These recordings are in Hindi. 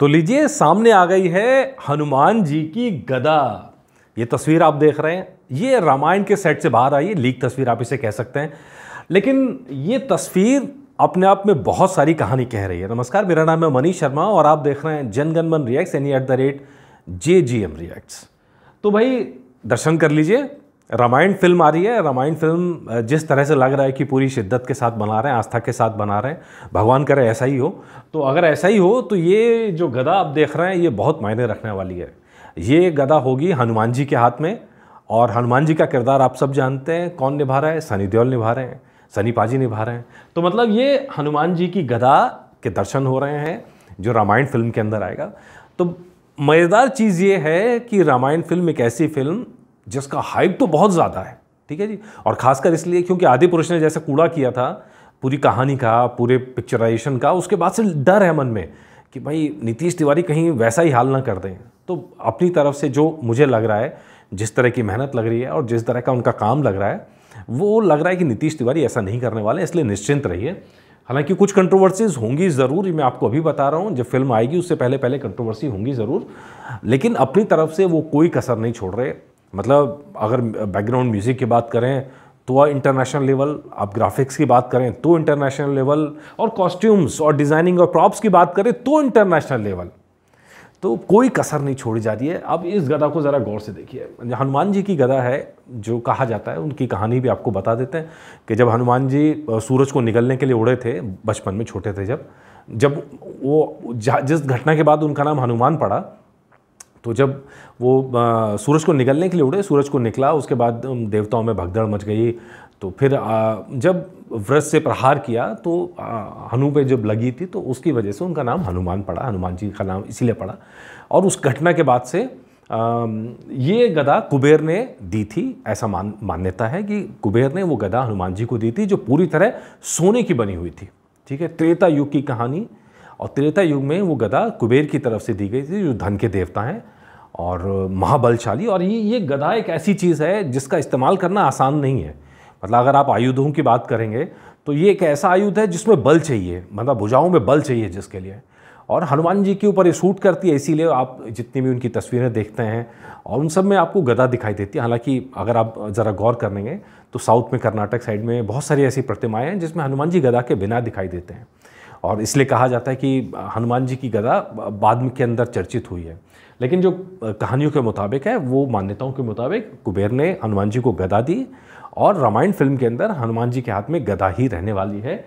तो लीजिए सामने आ गई है हनुमान जी की गदा ये तस्वीर आप देख रहे हैं ये रामायण के सेट से बाहर आई है लीक तस्वीर आप इसे कह सकते हैं लेकिन ये तस्वीर अपने आप में बहुत सारी कहानी कह रही है नमस्कार मेरा नाम है मनीष शर्मा और आप देख रहे हैं Janaganamana reacts any at the rate J G M reacts तो भाई दर्शन कर लीजिए रामायण फिल्म आ रही है रामायण फिल्म जिस तरह से लग रहा है कि पूरी शिद्दत के साथ बना रहे हैं आस्था के साथ बना रहे हैं भगवान करे ऐसा ही हो तो अगर ऐसा ही हो तो ये जो गदा आप देख रहे हैं ये बहुत मायने रखने वाली है ये गदा होगी हनुमान जी के हाथ में और हनुमान जी का किरदार आप सब जानते हैं कौन निभा रहा है सनी देओल निभा रहे हैं सनी पाजी निभा रहे हैं तो मतलब ये हनुमान जी की गदा के दर्शन हो रहे हैं जो रामायण फिल्म के अंदर आएगा तो मज़ेदार चीज़ ये है कि रामायण फिल्म एक ऐसी फिल्म जिसका हाइप तो बहुत ज़्यादा है ठीक है जी और ख़ासकर इसलिए क्योंकि आदि पुरुष ने जैसे कूड़ा किया था पूरी कहानी का पूरे पिक्चराइजेशन का उसके बाद से डर है मन में कि भाई नीतीश तिवारी कहीं वैसा ही हाल ना कर दें तो अपनी तरफ से जो मुझे लग रहा है जिस तरह की मेहनत लग रही है और जिस तरह का उनका काम लग रहा है वो लग रहा है कि नीतीश तिवारी ऐसा नहीं करने वाले इसलिए निश्चिंत रहिए हालांकि कुछ कंट्रोवर्सीज होंगी ज़रूर मैं आपको अभी बता रहा हूँ जब फिल्म आएगी उससे पहले पहले कंट्रोवर्सी होंगी ज़रूर लेकिन अपनी तरफ से वो कोई कसर नहीं छोड़ रहे मतलब अगर बैकग्राउंड म्यूज़िक की बात करें तो इंटरनेशनल लेवल आप ग्राफिक्स की बात करें तो इंटरनेशनल लेवल और कॉस्ट्यूम्स और डिज़ाइनिंग और प्रॉप्स की बात करें तो इंटरनेशनल लेवल तो कोई कसर नहीं छोड़ी जाती है अब इस गधा को ज़रा गौर से देखिए हनुमान जी की गधा है जो कहा जाता है उनकी कहानी भी आपको बता देते हैं कि जब हनुमान जी सूरज को निकलने के लिए उड़े थे बचपन में छोटे थे जब जब वो जिस घटना के बाद उनका नाम हनुमान पड़ा तो जब वो सूरज को निकलने के लिए उड़े सूरज को निकला उसके बाद देवताओं में भगदड़ मच गई तो फिर जब व्रत से प्रहार किया तो हनु पे जब लगी थी तो उसकी वजह से उनका नाम हनुमान पड़ा हनुमान जी का नाम इसीलिए पड़ा और उस घटना के बाद से ये गदा कुबेर ने दी थी ऐसा मान मान्यता है कि कुबेर ने वो गदा हनुमान जी को दी थी जो पूरी तरह सोने की बनी हुई थी ठीक है त्रेता युग की कहानी और त्रेता युग में वो गदा कुबेर की तरफ से दी गई थी जो धन के देवता हैं और महाबलशाली और ये ये गदा एक ऐसी चीज़ है जिसका इस्तेमाल करना आसान नहीं है मतलब अगर आप आयुधों की बात करेंगे तो ये एक ऐसा आयुध है जिसमें बल चाहिए मतलब भुजाओं में बल चाहिए जिसके लिए और हनुमान जी के ऊपर ये सूट करती है इसीलिए आप जितनी भी उनकी तस्वीरें देखते हैं और उन सब में आपको गदा दिखाई देती है हालांकि अगर आप ज़रा गौर करेंगे तो साउथ में कर्नाटक साइड में बहुत सारी ऐसी प्रतिमाएँ हैं जिसमें हनुमान जी गदा के बिना दिखाई देते हैं और इसलिए कहा जाता है कि हनुमान जी की गदा बाद में के अंदर चर्चित हुई है लेकिन जो कहानियों के मुताबिक है वो मान्यताओं के मुताबिक कुबेर ने हनुमान जी को गदा दी और रामायण फिल्म के अंदर हनुमान जी के हाथ में गदा ही रहने वाली है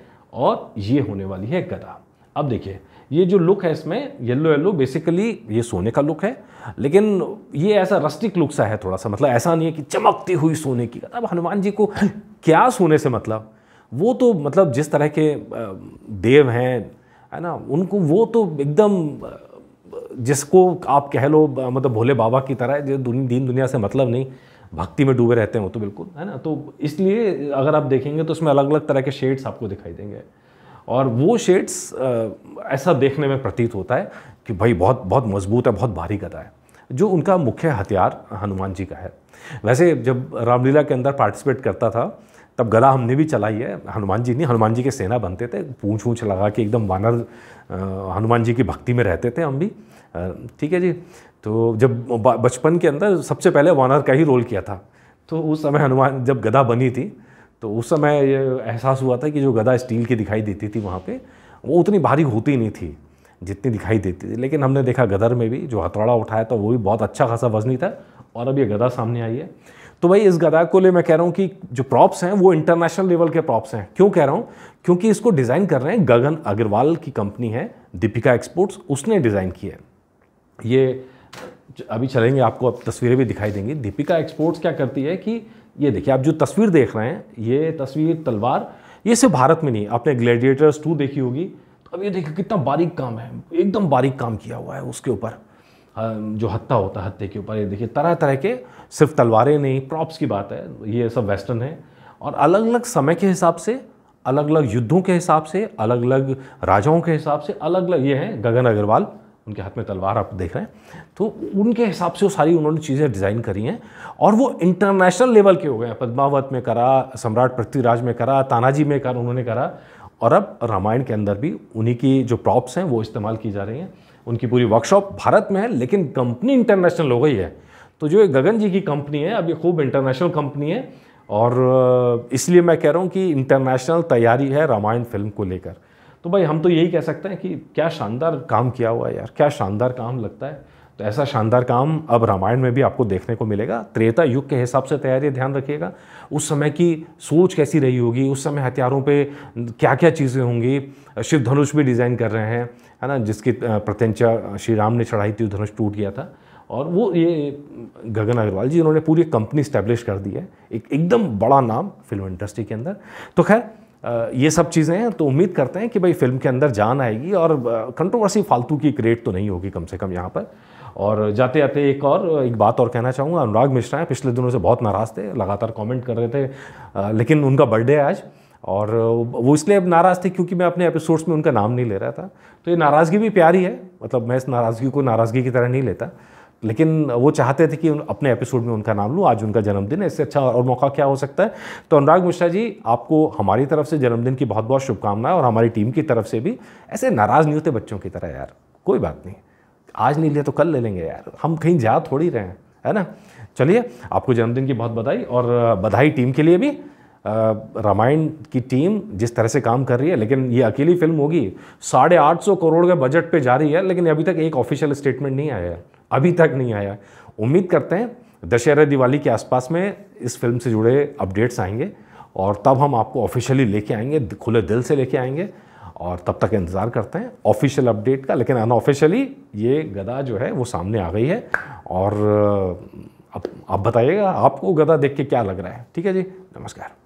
और ये होने वाली है गदा अब देखिए ये जो लुक है इसमें येलो येलो बेसिकली ये सोने का लुक है लेकिन ये ऐसा रस्टिक लुक सा है थोड़ा सा मतलब ऐसा नहीं है कि चमकती हुई सोने की अब हनुमान जी को हाँ, क्या सोने से मतलब वो तो मतलब जिस तरह के देव हैं है ना उनको वो तो एकदम जिसको आप कह लो मतलब भोले बाबा की तरह जो दीन दुनिया से मतलब नहीं भक्ति में डूबे रहते हैं वो तो बिल्कुल है ना तो इसलिए अगर आप देखेंगे तो उसमें अलग अलग तरह के शेड्स आपको दिखाई देंगे और वो शेड्स ऐसा देखने में प्रतीत होता है कि भाई बहुत बहुत मजबूत है बहुत भारी गदा है जो उनका मुख्य हथियार हनुमान जी का है वैसे जब रामलीला के अंदर पार्टिसिपेट करता था तब गदा हमने भी चलाई है हनुमान जी नहीं हनुमान जी के सेना बनते थे पूँछ ऊँछ लगा के एकदम वानर हनुमान जी की भक्ति में रहते थे हम भी ठीक है जी तो जब बचपन के अंदर सबसे पहले वानर का ही रोल किया था तो उस समय हनुमान जब गदा बनी थी तो उस समय ये एहसास हुआ था कि जो गदा स्टील की दिखाई देती थी वहाँ पे वो उतनी भारी होती नहीं थी जितनी दिखाई देती थी लेकिन हमने देखा गदर में भी जो हथौड़ा उठाया था वो भी बहुत अच्छा खासा वजनी था और अब ये गदा सामने आई है तो भाई इस गदा को ले मैं कह रहा हूँ कि जो प्रॉप्स हैं वो इंटरनेशनल लेवल के प्रॉप्स हैं क्यों कह रहा हूँ क्योंकि इसको डिज़ाइन कर रहे हैं गगन अग्रवाल की कंपनी है दीपिका एक्सपोर्ट्स उसने डिज़ाइन किया है ये अभी चलेंगे आपको अब तस्वीरें भी दिखाई देंगी दीपिका एक्सपोर्ट्स क्या करती है कि ये देखिए आप जो तस्वीर देख रहे हैं ये तस्वीर तलवार ये सिर्फ भारत में नहीं आपने ग्लेडिएटर्स टू देखी होगी तो अब ये देखिए कितना बारीक काम है एकदम बारीक काम किया हुआ है उसके ऊपर जो हत्या होता है हत्ते के ऊपर ये देखिए तरह तरह के सिर्फ तलवारें नहीं प्रॉप्स की बात है ये सब वेस्टर्न है और अलग अलग समय के हिसाब से अलग अलग युद्धों के हिसाब से अलग अलग राजाओं के हिसाब से अलग अलग ये हैं गगन अग्रवाल उनके हाथ में तलवार आप देख रहे हैं तो उनके हिसाब से वो सारी उन्होंने चीज़ें डिज़ाइन करी हैं और वो इंटरनेशनल लेवल के हो गए पद्मावत में करा सम्राट पृथ्वीराज में करा तानाजी में करा उन्होंने करा और अब रामायण के अंदर भी उन्हीं की जो प्रॉप्स हैं वो इस्तेमाल की जा रही हैं उनकी पूरी वर्कशॉप भारत में है लेकिन कंपनी इंटरनेशनल हो गई है तो जो ये गगन जी की कंपनी है अब ये खूब इंटरनेशनल कंपनी है और इसलिए मैं कह रहा हूँ कि इंटरनेशनल तैयारी है रामायण फिल्म को लेकर तो भाई हम तो यही कह सकते हैं कि क्या शानदार काम किया हुआ है यार क्या शानदार काम लगता है तो ऐसा शानदार काम अब रामायण में भी आपको देखने को मिलेगा त्रेता युग के हिसाब से तैयारी ध्यान रखिएगा उस समय की सोच कैसी रही होगी उस समय हथियारों पे क्या क्या चीज़ें होंगी शिव धनुष भी डिज़ाइन कर रहे हैं है ना जिसकी प्रत्यंचा श्री राम ने चढ़ाई थी धनुष टूट गया था और वो ये गगन अग्रवाल जी उन्होंने पूरी कंपनी स्टैब्लिश कर दी है एक एकदम बड़ा नाम फिल्म इंडस्ट्री के अंदर तो खैर ये सब चीज़ें हैं तो उम्मीद करते हैं कि भाई फिल्म के अंदर जान आएगी और कंट्रोवर्सी फालतू की क्रिएट तो नहीं होगी कम से कम यहाँ पर और जाते जाते एक और एक बात और कहना चाहूँगा अनुराग मिश्रा हैं पिछले दिनों से बहुत नाराज़ थे लगातार कमेंट कर रहे थे लेकिन उनका बर्थडे है आज और वो इसलिए अब नाराज़ थे क्योंकि मैं अपने एपिसोड्स में उनका नाम नहीं ले रहा था तो ये नाराज़गी भी प्यारी है मतलब मैं इस नाराज़गी को नाराज़गी की तरह नहीं लेता लेकिन वो चाहते थे कि अपने एपिसोड में उनका नाम लूँ आज उनका जन्मदिन है इससे अच्छा और मौका क्या हो सकता है तो अनुराग मिश्रा जी आपको हमारी तरफ से जन्मदिन की बहुत बहुत शुभकामनाएं और हमारी टीम की तरफ से भी ऐसे नाराज़ नहीं होते बच्चों की तरह यार कोई बात नहीं आज नहीं लिया तो कल ले लेंगे यार हम कहीं जा थोड़ी रहे हैं है ना चलिए आपको जन्मदिन की बहुत बधाई और बधाई टीम के लिए भी रामायण की टीम जिस तरह से काम कर रही है लेकिन ये अकेली फिल्म होगी साढ़े आठ सौ करोड़ के बजट पे जा रही है लेकिन अभी तक एक ऑफिशियल स्टेटमेंट नहीं आया है अभी तक नहीं आया उम्मीद करते हैं दशहरा दिवाली के आसपास में इस फिल्म से जुड़े अपडेट्स आएंगे और तब हम आपको ऑफिशियली लेके आएंगे खुले दिल से लेके आएंगे और तब तक इंतज़ार करते हैं ऑफिशियल अपडेट का लेकिन अनऑफिशियली ये गदा जो है वो सामने आ गई है और अब आप बताइएगा आपको गदा देख के क्या लग रहा है ठीक है जी नमस्कार